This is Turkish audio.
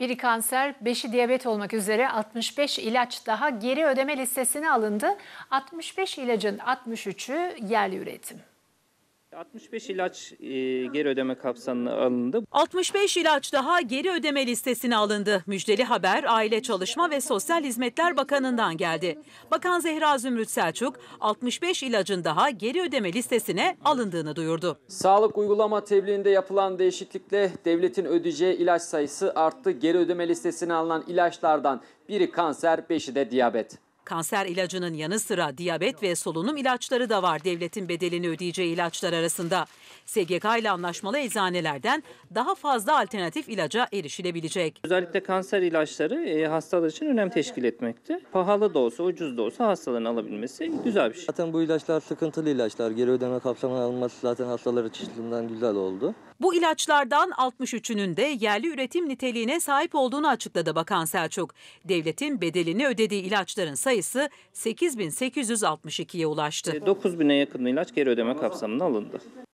Biri kanser, beşi diyabet olmak üzere 65 ilaç daha geri ödeme listesine alındı. 65 ilacın 63'ü yerli üretim. 65 ilaç e, geri ödeme kapsamına alındı. 65 ilaç daha geri ödeme listesine alındı. Müjdeli haber Aile Çalışma ve Sosyal Hizmetler Bakanı'ndan geldi. Bakan Zehra Zümrüt Selçuk 65 ilacın daha geri ödeme listesine alındığını duyurdu. Sağlık uygulama tebliğinde yapılan değişiklikle devletin ödeyeceği ilaç sayısı arttı. Geri ödeme listesine alınan ilaçlardan biri kanser, beşi de diyabet. Kanser ilacının yanı sıra diyabet ve solunum ilaçları da var devletin bedelini ödeyeceği ilaçlar arasında. SGK ile anlaşmalı eczanelerden daha fazla alternatif ilaca erişilebilecek. Özellikle kanser ilaçları e, hastalar için önem teşkil etmekte. Pahalı da olsa, ucuz da olsa hastaların alabilmesi güzel bir şey. Zaten bu ilaçlar sıkıntılı ilaçlar. Geri ödeme kapsamına alınması zaten hastalar açısından güzel oldu. Bu ilaçlardan 63'ünün de yerli üretim niteliğine sahip olduğunu açıkladı Bakan Selçuk. Devletin bedelini ödediği ilaçların sayısı sayısı 8862'ye ulaştı. 9000'e yakın ilaç geri ödeme kapsamına alındı.